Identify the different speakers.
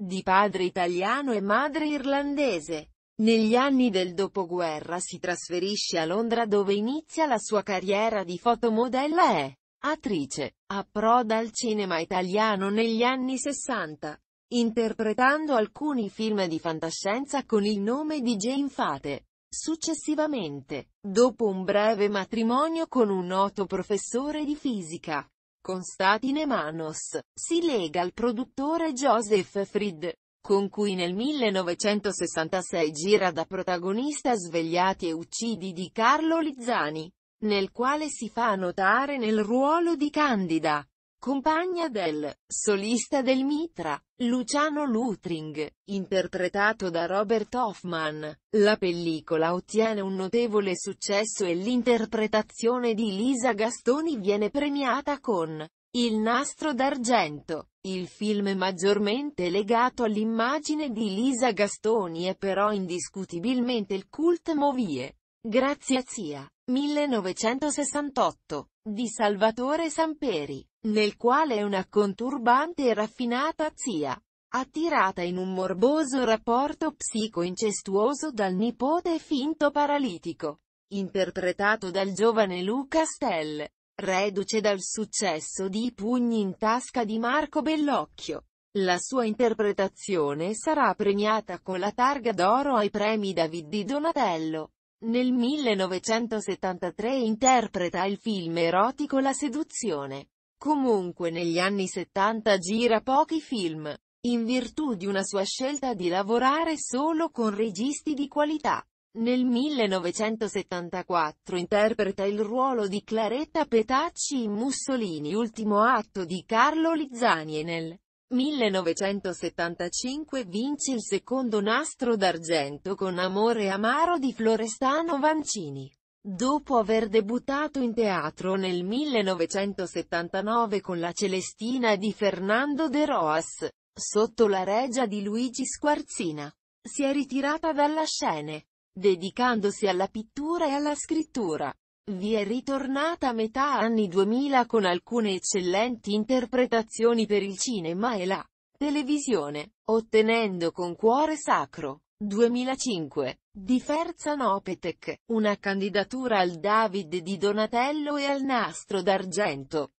Speaker 1: Di padre italiano e madre irlandese. Negli anni del dopoguerra si trasferisce a Londra dove inizia la sua carriera di fotomodella e attrice. Approda al cinema italiano negli anni 60, interpretando alcuni film di fantascienza con il nome di Jane Fate. Successivamente, dopo un breve matrimonio con un noto professore di fisica, Constatine Manos, si lega al produttore Joseph Fried, con cui nel 1966 gira da protagonista Svegliati e uccidi di Carlo Lizzani, nel quale si fa notare nel ruolo di Candida compagna del solista del Mitra, Luciano Lutring, interpretato da Robert Hoffman. La pellicola ottiene un notevole successo e l'interpretazione di Lisa Gastoni viene premiata con il nastro d'argento. Il film maggiormente legato all'immagine di Lisa Gastoni è però indiscutibilmente il cult Movie. Grazia zia. 1968, di Salvatore Samperi nel quale una conturbante e raffinata zia, attirata in un morboso rapporto psico-incestuoso dal nipote finto paralitico, interpretato dal giovane Luca Stell, reduce dal successo di I pugni in tasca di Marco Bellocchio. La sua interpretazione sarà premiata con la targa d'oro ai premi David di Donatello. Nel 1973 interpreta il film erotico La seduzione. Comunque negli anni 70 gira pochi film, in virtù di una sua scelta di lavorare solo con registi di qualità. Nel 1974 interpreta il ruolo di Claretta Petacci in Mussolini ultimo atto di Carlo Lizzani e nel 1975 vince il secondo nastro d'argento con Amore amaro di Florestano Vancini. Dopo aver debuttato in teatro nel 1979 con la Celestina di Fernando de Roas, sotto la regia di Luigi Squarzina, si è ritirata dalla scena, dedicandosi alla pittura e alla scrittura. Vi è ritornata a metà anni 2000 con alcune eccellenti interpretazioni per il cinema e la televisione, ottenendo con Cuore Sacro, 2005, di Ferzan Opetec, una candidatura al David di Donatello e al nastro d'argento.